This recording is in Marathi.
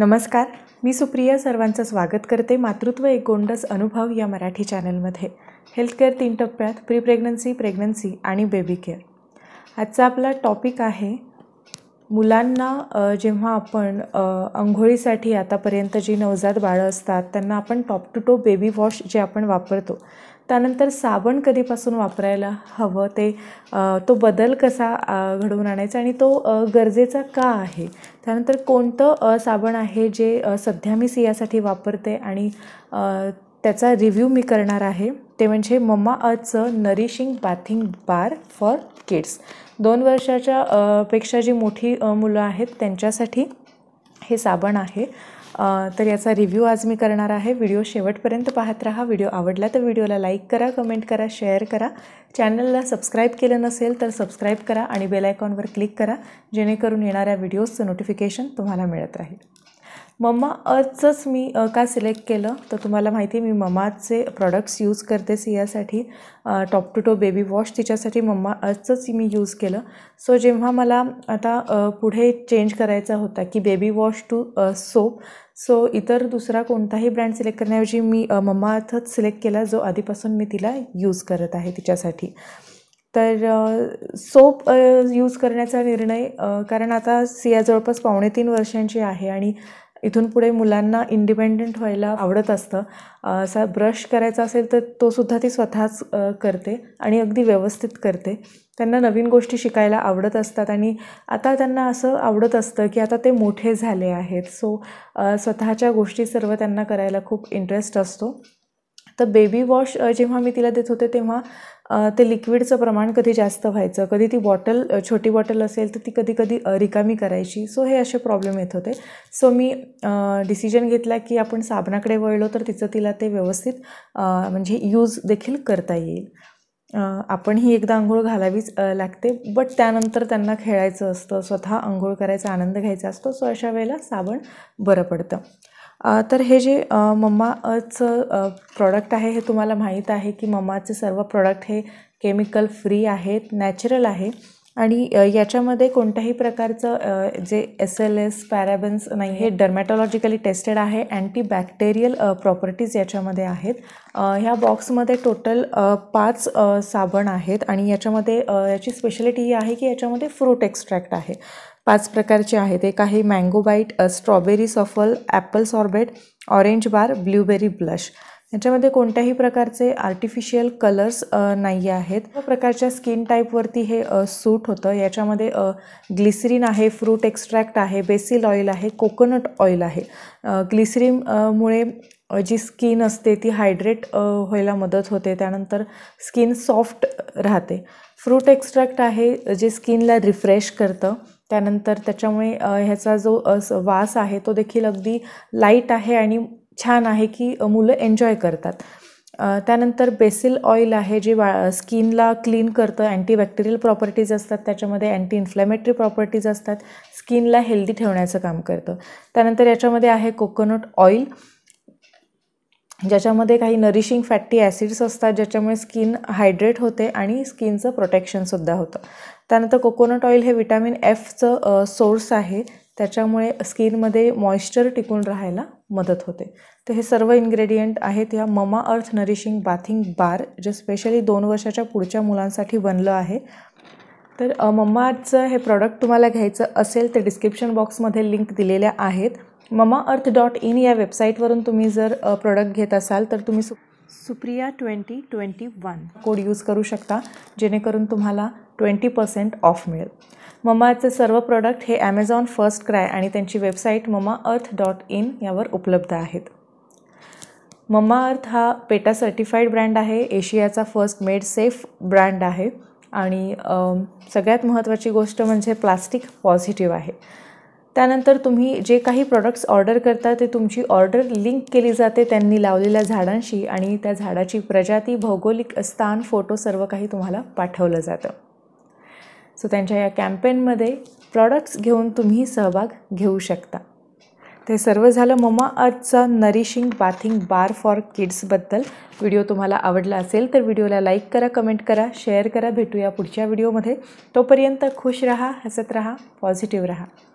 नमस्कार मी सुप्रिया सर्वांचं स्वागत करते मातृत्व एक गोंडस अनुभव या मराठी चॅनलमध्ये हेल्थकेअर तीन टप्प्यात प्री प्रेग्नन्सी प्रेग्नन्सी आणि बेबी केअर आजचा आपला टॉपिक आहे मुलांना जेव्हा आपण आंघोळीसाठी आतापर्यंत जी नवजात बाळं असतात त्यांना आपण top to toe baby wash जे आपण वापरतो त्यानंतर साबण कधीपासून वापरायला हवं ते तो बदल कसा घडवून आणायचा आणि तो गरजेचा का आहे त्यानंतर कोणतं साबण आहे जे सध्या मी सियासाठी वापरते आणि त्याचा रिव्ह्यू मी करणार आहे ते म्हणजे मम्मा अर्थचं nourishing bathing bar for kids दोन वर्षाच्या पेक्षा जी मोठी मुलं आहेत त्यांच्यासाठी हे साबण आहे तर याचा रिव्ह्यू आज मी करणार आहे व्हिडिओ शेवटपर्यंत पाहत राहा व्हिडिओ आवडला तर व्हिडिओला लाईक करा कमेंट करा शेअर करा चॅनलला सबस्क्राईब केलं नसेल तर सबस्क्राईब करा आणि बेलायकॉनवर क्लिक करा जेणेकरून येणाऱ्या व्हिडिओजचं नोटिफिकेशन तुम्हाला मिळत राहील मम्मा अर्थचंच मी का सिलेक्ट केलं तर तुम्हाला माहिती आहे मी मम्माचे प्रॉडक्ट्स यूज करते सियासाठी top to toe baby wash तिच्यासाठी मम्मा अर्थचंच मी यूज केलं सो जेव्हा मला आता पुढे चेंज करायचा होता की baby wash to soap so इतर दुसरा कोणताही ब्रँड सिलेक्ट करण्याऐवजी मी मम्मा अर्थच सिलेक्ट केला जो आधीपासून मी तिला यूज करत आहे तिच्यासाठी तर सोप यूज करण्याचा निर्णय कारण आता सिया जवळपास पावणे तीन वर्षांची आहे आणि इथून पुढे मुलांना इंडिपेंडंट व्हायला आवडत असतं असा ब्रश करायचा असेल तर तो सुद्धा ती स्वतःच करते आणि अगदी व्यवस्थित करते त्यांना नवीन गोष्टी शिकायला आवडत असतात आणि आता त्यांना असं आवडत असतं की आता ते मोठे झाले आहेत सो स्वतःच्या गोष्टी सर्व त्यांना करायला खूप इंटरेस्ट असतो तर बेबी वॉश जेव्हा मी तिला देत होते तेव्हा ते लिक्विडचं प्रमाण कधी जास्त व्हायचं कधी ती बॉटल छोटी बॉटल असेल तर ती कधी कधी रिकामी करायची सो हे असे प्रॉब्लेम येत होते सो मी डिसिजन घेतला की आपण साबणाकडे वळलो तर तिचं तिला ते व्यवस्थित म्हणजे यूज देखील करता येईल आपण ही एकदा आंघोळ घालावीच लागते बट त्यानंतर त्यांना खेळायचं असतं स्वतः आंघोळ करायचा आनंद घ्यायचा असतो सो अशा वेळेला साबण बरं पडतं तर हे जे मम्माचं प्रॉडक्ट आहे हे तुम्हाला माहीत आहे की मम्माचे सर्व प्रॉडक्ट हे केमिकल फ्री आहेत नॅचरल आहे आणि याच्यामध्ये कोणत्याही प्रकारचं जे एस एल एस पॅराबन्स नाही हे डर्मॅटॉलॉजिकली टेस्टेड आहे अँटी बॅक्टेरियल प्रॉपर्टीज याच्यामध्ये आहेत ह्या बॉक्समध्ये टोटल पाच साबण आहेत आणि याच्यामध्ये याची स्पेशालिटी ही आहे की याच्यामध्ये फ्रूट एक्स्ट्रॅक्ट आहे पाच प्रकारचे आहेत एक आहे mango bite strawberry souffle apple sorbet orange bar blueberry blush याच्यामध्ये कोणत्याही प्रकारचे आर्टिफिशियल कलर्स नाही आहेत प्रकारच्या स्किन टाईपवरती हे सूट होतं याच्यामध्ये ग्लिसरीन आहे फ्रूट एक्स्ट्रॅक्ट आहे बेसिल ऑइल आहे कोकोनट ऑइल आहे ग्लिसरीनमुळे जी स्किन असते ती हायड्रेट व्हायला मदत होते त्यानंतर स्किन सॉफ्ट राहते फ्रूट एक्स्ट्रॅक्ट आहे जे स्किनला रिफ्रेश करतं त्यानंतर त्याच्यामुळे ह्याचा जो वास आहे तो देखील अगदी लाईट आहे आणि छान आहे की मुलं एन्जॉय करतात त्यानंतर बेसिल ऑइल आहे जे वा स्किनला क्लीन करतं अँटीबॅक्टेरियल प्रॉपर्टीज असतात त्याच्यामध्ये अँटी इन्फ्लॅमेटरी प्रॉपर्टीज असतात स्किनला हेल्दी ठेवण्याचं काम करतं त्यानंतर याच्यामध्ये आहे कोकोनट ऑइल ज्याच्यामध्ये काही नरिशिंग फॅटी ॲसिड्स असतात ज्याच्यामुळे स्किन हायड्रेट होते आणि स्किनचं प्रोटेक्शनसुद्धा होतं त्यानंतर कोकोनट ऑइल हे विटॅमिन एफचं सोर्स आहे त्याच्यामुळे स्किनमध्ये मॉइश्चर टिकून राहायला मदत होते तर हे सर्व इन्ग्रेडियंट आहेत या ममा अर्थ नरिशिंग बाथिंग बार जे स्पेशली दोन वर्षाच्या पुढच्या मुलांसाठी बनलं आहे तर मम्माचं हे प्रॉडक्ट तुम्हाला घ्यायचं असेल तर डिस्क्रिप्शन बॉक्समध्ये लिंक दिलेल्या आहेत ममा अर्थ डॉट इन या वेबसाईटवरून तुम्ही जर प्रॉडक्ट घेत असाल तर तुम्ही सु Supriya twenty twenty one code use करू शकता जेणेकरून तुम्हाला ट्वेंटी पर्सेंट ऑफ मिळेल ममाचे सर्व प्रॉडक्ट हे ॲमेझॉन फर्स्ट क्राय आणि त्यांची website mama earth dot in यावर उपलब्ध आहेत ममा अर्थ हा पेटा सर्टिफाईड ब्रँड आहे एशियाचा फर्स्ट मेड सेफ ब्रँड आहे आणि सगळ्यात महत्त्वाची गोष्ट म्हणजे प्लास्टिक पॉझिटिव्ह आहे त्यानंतर तुम्ही जे काही प्रॉडक्ट्स ऑर्डर करता ते तुमची ऑर्डर लिंक केली जाते त्यांनी लावलेल्या झाडांशी आणि त्या झाडाची प्रजाती भौगोलिक स्थान फोटो सर्व काही तुम्हाला पाठवलं जातं सो त्यांच्या या कॅम्पेनमध्ये प्रॉडक्ट्स घेऊन तुम्ही सहभाग घेऊ शकता ते सर्व झालं ममा आजचा नरिशिंग बाथिंग बार फॉर किड्सबद्दल व्हिडिओ तुम्हाला आवडला असेल तर व्हिडिओला लाईक करा कमेंट करा शेअर करा भेटूया पुढच्या व्हिडिओमध्ये तोपर्यंत खुश रहा हसत रहा पॉझिटिव्ह रहा